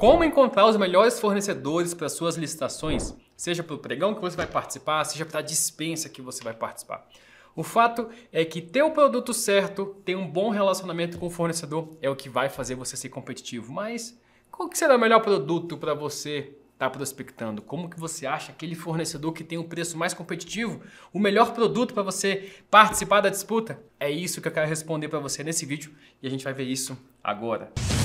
Como encontrar os melhores fornecedores para suas licitações, seja para o pregão que você vai participar, seja para a dispensa que você vai participar. O fato é que ter o produto certo, ter um bom relacionamento com o fornecedor é o que vai fazer você ser competitivo. Mas qual que será o melhor produto para você estar tá prospectando? Como que você acha aquele fornecedor que tem o um preço mais competitivo, o melhor produto para você participar da disputa? É isso que eu quero responder para você nesse vídeo e a gente vai ver isso agora. Música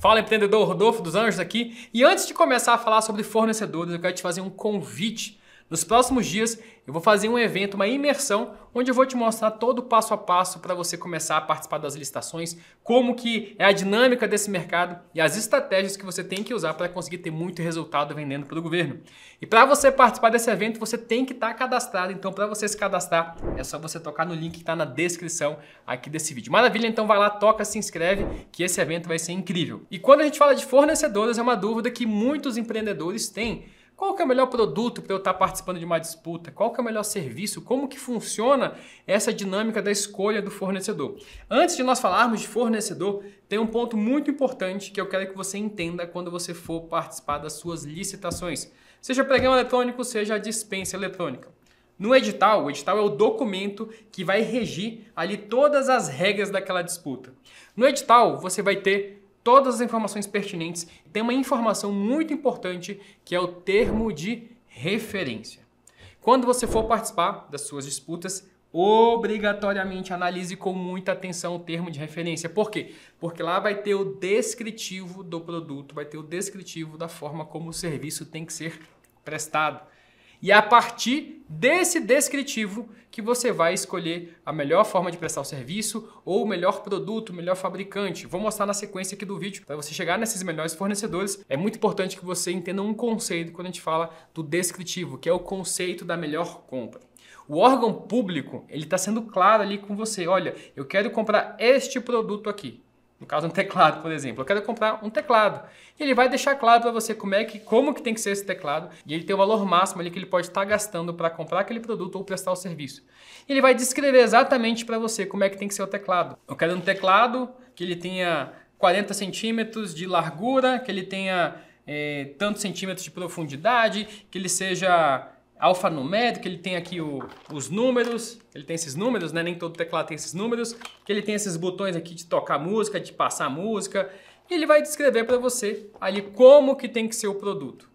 Fala empreendedor Rodolfo dos Anjos aqui. E antes de começar a falar sobre fornecedores, eu quero te fazer um convite nos próximos dias, eu vou fazer um evento, uma imersão, onde eu vou te mostrar todo o passo a passo para você começar a participar das licitações, como que é a dinâmica desse mercado e as estratégias que você tem que usar para conseguir ter muito resultado vendendo para o governo. E para você participar desse evento, você tem que estar tá cadastrado. Então, para você se cadastrar, é só você tocar no link que está na descrição aqui desse vídeo. Maravilha? Então vai lá, toca, se inscreve, que esse evento vai ser incrível. E quando a gente fala de fornecedoras, é uma dúvida que muitos empreendedores têm. Qual que é o melhor produto para eu estar tá participando de uma disputa? Qual que é o melhor serviço? Como que funciona essa dinâmica da escolha do fornecedor? Antes de nós falarmos de fornecedor, tem um ponto muito importante que eu quero que você entenda quando você for participar das suas licitações, seja pregão eletrônico, seja dispensa eletrônica. No edital, o edital é o documento que vai regir ali todas as regras daquela disputa. No edital, você vai ter todas as informações pertinentes, tem uma informação muito importante que é o termo de referência. Quando você for participar das suas disputas, obrigatoriamente analise com muita atenção o termo de referência. Por quê? Porque lá vai ter o descritivo do produto, vai ter o descritivo da forma como o serviço tem que ser prestado. E é a partir desse descritivo que você vai escolher a melhor forma de prestar o serviço ou o melhor produto, o melhor fabricante. Vou mostrar na sequência aqui do vídeo. Para você chegar nesses melhores fornecedores, é muito importante que você entenda um conceito quando a gente fala do descritivo, que é o conceito da melhor compra. O órgão público, ele está sendo claro ali com você. Olha, eu quero comprar este produto aqui no caso um teclado, por exemplo. Eu quero comprar um teclado. E ele vai deixar claro para você como é que, como que tem que ser esse teclado e ele tem o valor máximo ali que ele pode estar tá gastando para comprar aquele produto ou prestar o serviço. E ele vai descrever exatamente para você como é que tem que ser o teclado. Eu quero um teclado que ele tenha 40 centímetros de largura, que ele tenha é, tantos centímetros de profundidade, que ele seja alfanumérico, ele tem aqui o, os números, ele tem esses números, né? Nem todo teclado tem esses números, que ele tem esses botões aqui de tocar música, de passar música, e ele vai descrever para você ali como que tem que ser o produto.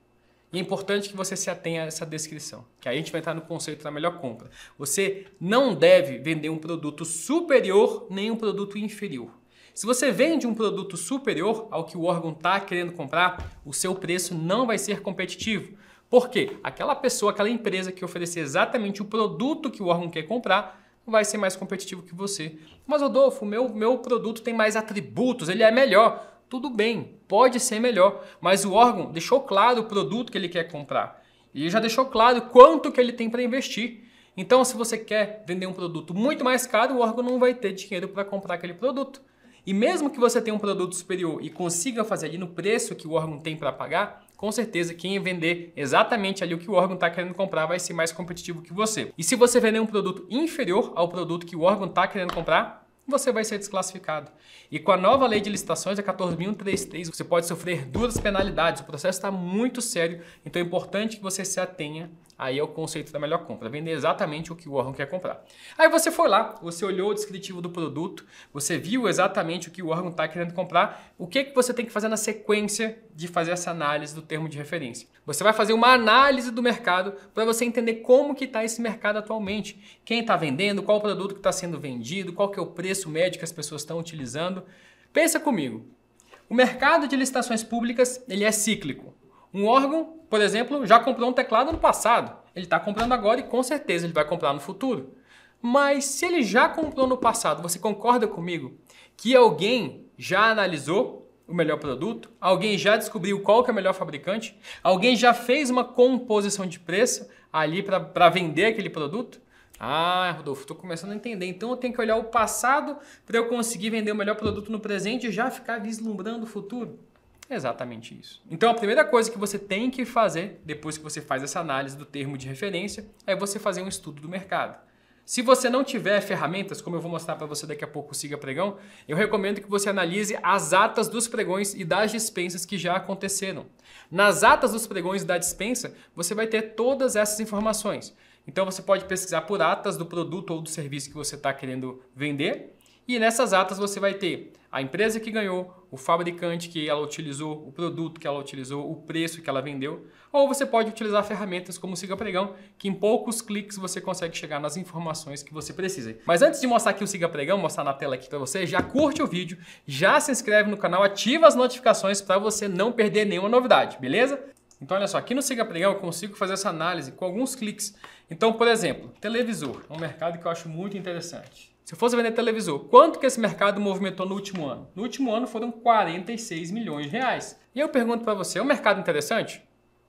E é importante que você se atenha a essa descrição, que aí a gente vai entrar no conceito da melhor compra. Você não deve vender um produto superior nem um produto inferior. Se você vende um produto superior ao que o órgão está querendo comprar, o seu preço não vai ser competitivo porque aquela pessoa, aquela empresa que oferecer exatamente o produto que o órgão quer comprar, vai ser mais competitivo que você. Mas Rodolfo, meu, meu produto tem mais atributos, ele é melhor. Tudo bem, pode ser melhor, mas o órgão deixou claro o produto que ele quer comprar e já deixou claro quanto que ele tem para investir. Então, se você quer vender um produto muito mais caro, o órgão não vai ter dinheiro para comprar aquele produto. E mesmo que você tenha um produto superior e consiga fazer ali no preço que o órgão tem para pagar, com certeza quem vender exatamente ali o que o órgão está querendo comprar vai ser mais competitivo que você. E se você vender um produto inferior ao produto que o órgão está querendo comprar, você vai ser desclassificado. E com a nova lei de licitações, a 14.133, você pode sofrer duras penalidades. O processo está muito sério, então é importante que você se atenha Aí é o conceito da melhor compra, tá vender é exatamente o que o órgão quer comprar. Aí você foi lá, você olhou o descritivo do produto, você viu exatamente o que o órgão está querendo comprar, o que, que você tem que fazer na sequência de fazer essa análise do termo de referência. Você vai fazer uma análise do mercado para você entender como que está esse mercado atualmente, quem está vendendo, qual o produto que está sendo vendido, qual que é o preço médio que as pessoas estão utilizando. Pensa comigo, o mercado de licitações públicas ele é cíclico. Um órgão, por exemplo, já comprou um teclado no passado. Ele está comprando agora e com certeza ele vai comprar no futuro. Mas se ele já comprou no passado, você concorda comigo que alguém já analisou o melhor produto? Alguém já descobriu qual que é o melhor fabricante? Alguém já fez uma composição de preço ali para vender aquele produto? Ah, Rodolfo, estou começando a entender. Então eu tenho que olhar o passado para eu conseguir vender o melhor produto no presente e já ficar vislumbrando o futuro. Exatamente isso. Então a primeira coisa que você tem que fazer depois que você faz essa análise do termo de referência é você fazer um estudo do mercado. Se você não tiver ferramentas, como eu vou mostrar para você daqui a pouco, siga pregão, eu recomendo que você analise as atas dos pregões e das dispensas que já aconteceram. Nas atas dos pregões e da dispensa, você vai ter todas essas informações. Então você pode pesquisar por atas do produto ou do serviço que você está querendo vender, e nessas atas você vai ter a empresa que ganhou, o fabricante que ela utilizou, o produto que ela utilizou, o preço que ela vendeu, ou você pode utilizar ferramentas como o Siga Pregão, que em poucos cliques você consegue chegar nas informações que você precisa. Mas antes de mostrar aqui o Siga Pregão, mostrar na tela aqui para você, já curte o vídeo, já se inscreve no canal, ativa as notificações para você não perder nenhuma novidade, beleza? Então, olha só, aqui no Siga Pregão eu consigo fazer essa análise com alguns cliques. Então, por exemplo, televisor, é um mercado que eu acho muito interessante. Se eu fosse vender televisor, quanto que esse mercado movimentou no último ano? No último ano foram 46 milhões de reais. E eu pergunto para você, é um mercado interessante?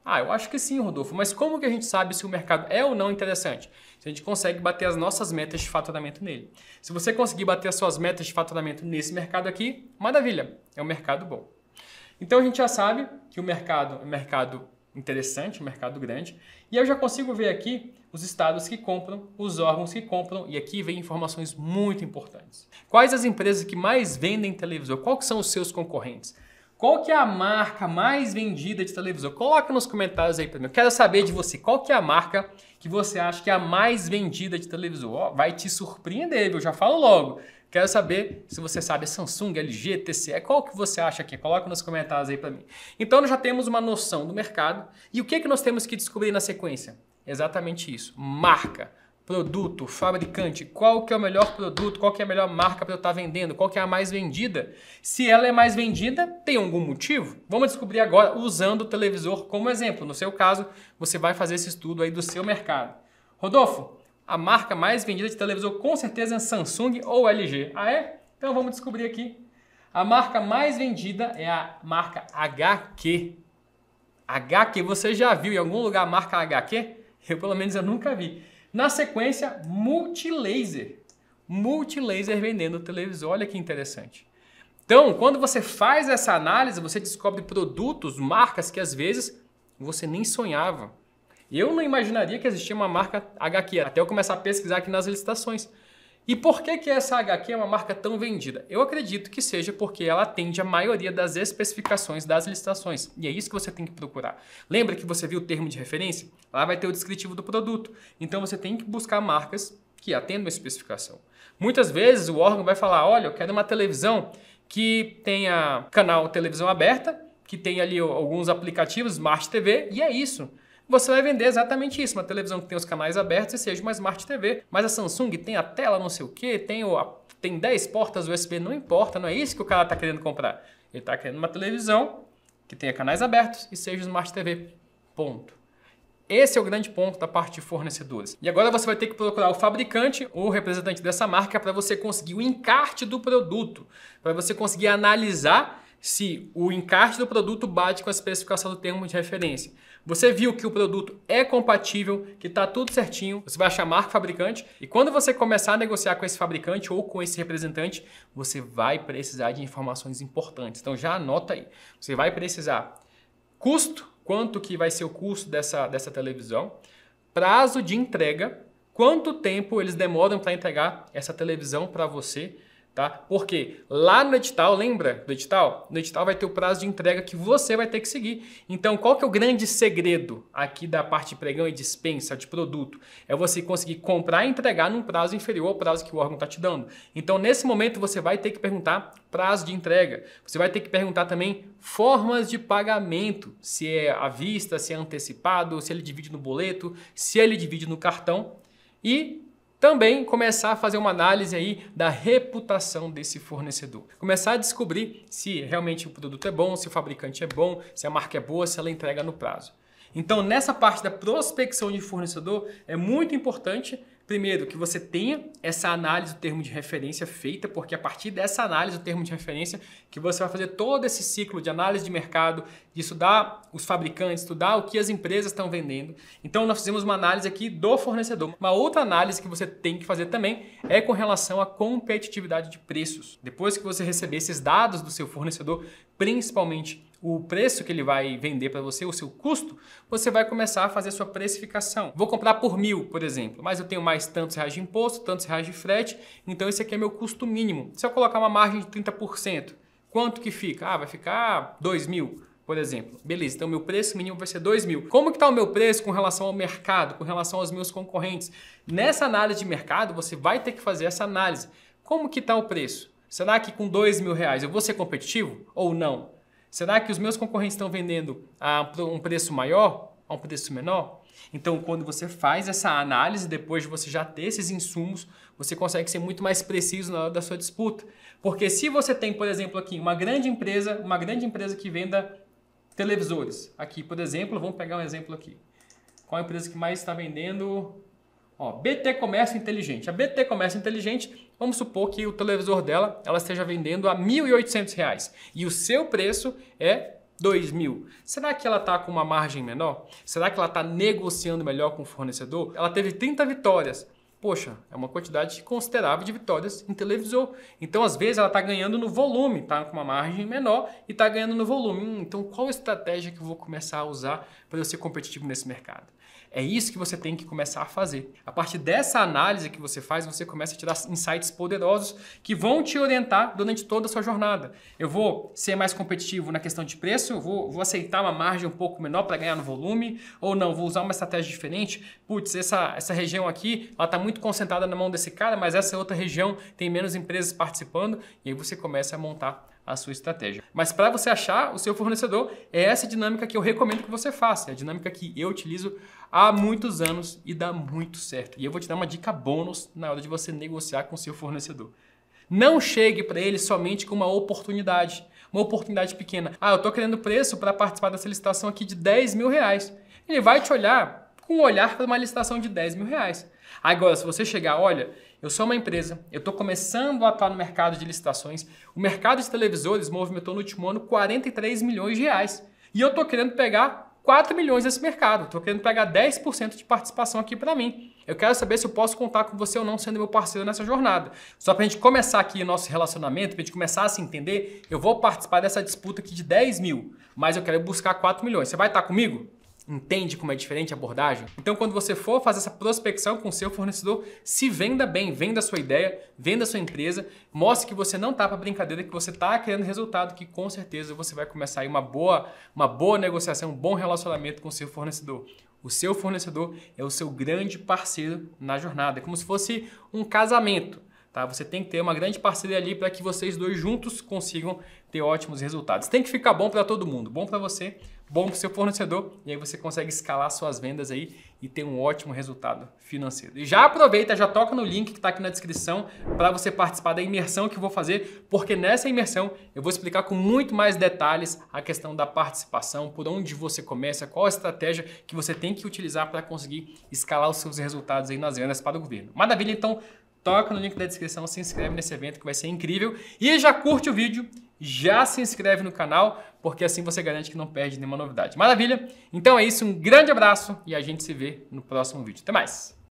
Ah, eu acho que sim, Rodolfo, mas como que a gente sabe se o mercado é ou não interessante? Se a gente consegue bater as nossas metas de faturamento nele. Se você conseguir bater as suas metas de faturamento nesse mercado aqui, maravilha, é um mercado bom. Então a gente já sabe que o mercado é um mercado interessante, um mercado grande. E eu já consigo ver aqui os estados que compram, os órgãos que compram, e aqui vem informações muito importantes. Quais as empresas que mais vendem televisor? Quais são os seus concorrentes? Qual que é a marca mais vendida de televisor? Coloca nos comentários aí para mim. Eu quero saber de você, qual que é a marca que você acha que é a mais vendida de televisor? Oh, vai te surpreender, eu já falo logo. Quero saber se você sabe é Samsung, LG, TCE, qual que você acha aqui? Coloca nos comentários aí para mim. Então nós já temos uma noção do mercado e o que é que nós temos que descobrir na sequência? Exatamente isso. Marca, produto, fabricante, qual que é o melhor produto, qual que é a melhor marca para eu estar tá vendendo, qual que é a mais vendida. Se ela é mais vendida, tem algum motivo? Vamos descobrir agora usando o televisor como exemplo. No seu caso, você vai fazer esse estudo aí do seu mercado. Rodolfo, a marca mais vendida de televisor com certeza é Samsung ou LG. Ah é? Então vamos descobrir aqui. A marca mais vendida é a marca HQ. HQ, você já viu em algum lugar a marca HQ? Eu pelo menos eu nunca vi. Na sequência, Multilaser. Multilaser vendendo televisor, olha que interessante. Então, quando você faz essa análise, você descobre produtos, marcas que às vezes você nem sonhava. Eu não imaginaria que existia uma marca HQ, até eu começar a pesquisar aqui nas licitações. E por que, que essa HQ é uma marca tão vendida? Eu acredito que seja porque ela atende a maioria das especificações das licitações. E é isso que você tem que procurar. Lembra que você viu o termo de referência? Lá vai ter o descritivo do produto. Então você tem que buscar marcas que atendam a especificação. Muitas vezes o órgão vai falar: olha, eu quero uma televisão que tenha canal televisão aberta, que tenha ali alguns aplicativos, Smart TV, e é isso você vai vender exatamente isso, uma televisão que tem os canais abertos e seja uma Smart TV. Mas a Samsung tem a tela não sei o que, tem, tem 10 portas USB, não importa, não é isso que o cara está querendo comprar. Ele está querendo uma televisão que tenha canais abertos e seja Smart TV. Ponto. Esse é o grande ponto da parte de fornecedores. E agora você vai ter que procurar o fabricante ou o representante dessa marca para você conseguir o encarte do produto, para você conseguir analisar se o encarte do produto bate com a especificação do termo de referência. Você viu que o produto é compatível, que está tudo certinho, você vai achar a marca fabricante e quando você começar a negociar com esse fabricante ou com esse representante, você vai precisar de informações importantes. Então já anota aí. Você vai precisar custo, quanto que vai ser o custo dessa, dessa televisão, prazo de entrega, quanto tempo eles demoram para entregar essa televisão para você, Tá? Porque lá no edital, lembra do edital? No edital vai ter o prazo de entrega que você vai ter que seguir. Então, qual que é o grande segredo aqui da parte de pregão e dispensa de produto? É você conseguir comprar e entregar num prazo inferior ao prazo que o órgão está te dando. Então, nesse momento, você vai ter que perguntar prazo de entrega. Você vai ter que perguntar também formas de pagamento, se é à vista, se é antecipado, se ele divide no boleto, se ele divide no cartão. E também começar a fazer uma análise aí da reputação desse fornecedor. Começar a descobrir se realmente o produto é bom, se o fabricante é bom, se a marca é boa, se ela entrega no prazo. Então, nessa parte da prospecção de fornecedor, é muito importante Primeiro, que você tenha essa análise do termo de referência feita, porque a partir dessa análise do termo de referência que você vai fazer todo esse ciclo de análise de mercado, de estudar os fabricantes, estudar o que as empresas estão vendendo. Então nós fizemos uma análise aqui do fornecedor. Uma outra análise que você tem que fazer também é com relação à competitividade de preços. Depois que você receber esses dados do seu fornecedor, principalmente o preço que ele vai vender para você, o seu custo, você vai começar a fazer a sua precificação. Vou comprar por mil, por exemplo, mas eu tenho mais tantos reais de imposto, tantos reais de frete, então esse aqui é meu custo mínimo. Se eu colocar uma margem de 30%, quanto que fica? Ah, vai ficar 2 mil por exemplo. Beleza, então meu preço mínimo vai ser 2 mil. Como que está o meu preço com relação ao mercado, com relação aos meus concorrentes? Nessa análise de mercado, você vai ter que fazer essa análise. Como que está o preço? Será que com 2 mil reais eu vou ser competitivo ou não? Será que os meus concorrentes estão vendendo a um preço maior, a um preço menor? Então, quando você faz essa análise, depois de você já ter esses insumos, você consegue ser muito mais preciso na hora da sua disputa. Porque se você tem, por exemplo, aqui uma grande empresa, uma grande empresa que venda televisores. Aqui, por exemplo, vamos pegar um exemplo aqui. Qual é a empresa que mais está vendendo Ó, BT Comércio Inteligente. A BT Comércio Inteligente, vamos supor que o televisor dela ela esteja vendendo a R$ 1.800 e o seu preço é 2.000. Será que ela está com uma margem menor? Será que ela está negociando melhor com o fornecedor? Ela teve 30 vitórias. Poxa, é uma quantidade considerável de vitórias em televisor. Então, às vezes, ela está ganhando no volume, está com uma margem menor e está ganhando no volume. Hum, então, qual estratégia que eu vou começar a usar para eu ser competitivo nesse mercado? É isso que você tem que começar a fazer. A partir dessa análise que você faz, você começa a tirar insights poderosos que vão te orientar durante toda a sua jornada. Eu vou ser mais competitivo na questão de preço, vou, vou aceitar uma margem um pouco menor para ganhar no volume, ou não, vou usar uma estratégia diferente. Putz, essa, essa região aqui, ela está muito concentrada na mão desse cara, mas essa outra região tem menos empresas participando, e aí você começa a montar a sua estratégia. Mas para você achar o seu fornecedor, é essa dinâmica que eu recomendo que você faça, é a dinâmica que eu utilizo há muitos anos e dá muito certo. E eu vou te dar uma dica bônus na hora de você negociar com seu fornecedor. Não chegue para ele somente com uma oportunidade, uma oportunidade pequena. Ah, eu estou querendo preço para participar dessa licitação aqui de 10 mil reais. Ele vai te olhar com um olhar para uma licitação de 10 mil reais. Agora, se você chegar, olha, eu sou uma empresa, eu estou começando a atuar no mercado de licitações, o mercado de televisores movimentou no último ano 43 milhões de reais. E eu estou querendo pegar 4 milhões nesse mercado. Estou querendo pegar 10% de participação aqui para mim. Eu quero saber se eu posso contar com você ou não sendo meu parceiro nessa jornada. Só para a gente começar aqui o nosso relacionamento, para a gente começar a se entender, eu vou participar dessa disputa aqui de 10 mil, mas eu quero buscar 4 milhões. Você vai estar comigo? Entende como é diferente a abordagem? Então, quando você for fazer essa prospecção com o seu fornecedor, se venda bem, venda a sua ideia, venda a sua empresa, mostre que você não está para brincadeira, que você está querendo resultado, que com certeza você vai começar aí uma boa, uma boa negociação, um bom relacionamento com o seu fornecedor. O seu fornecedor é o seu grande parceiro na jornada, é como se fosse um casamento. Tá? Você tem que ter uma grande parceria ali para que vocês dois juntos consigam ter ótimos resultados. Tem que ficar bom para todo mundo, bom para você, bom para o seu fornecedor, e aí você consegue escalar suas vendas aí e ter um ótimo resultado financeiro. E já aproveita, já toca no link que está aqui na descrição para você participar da imersão que eu vou fazer, porque nessa imersão eu vou explicar com muito mais detalhes a questão da participação, por onde você começa, qual a estratégia que você tem que utilizar para conseguir escalar os seus resultados aí nas vendas para o governo. Maravilha, então toca no link da descrição, se inscreve nesse evento que vai ser incrível. E já curte o vídeo, já se inscreve no canal, porque assim você garante que não perde nenhuma novidade. Maravilha? Então é isso, um grande abraço e a gente se vê no próximo vídeo. Até mais!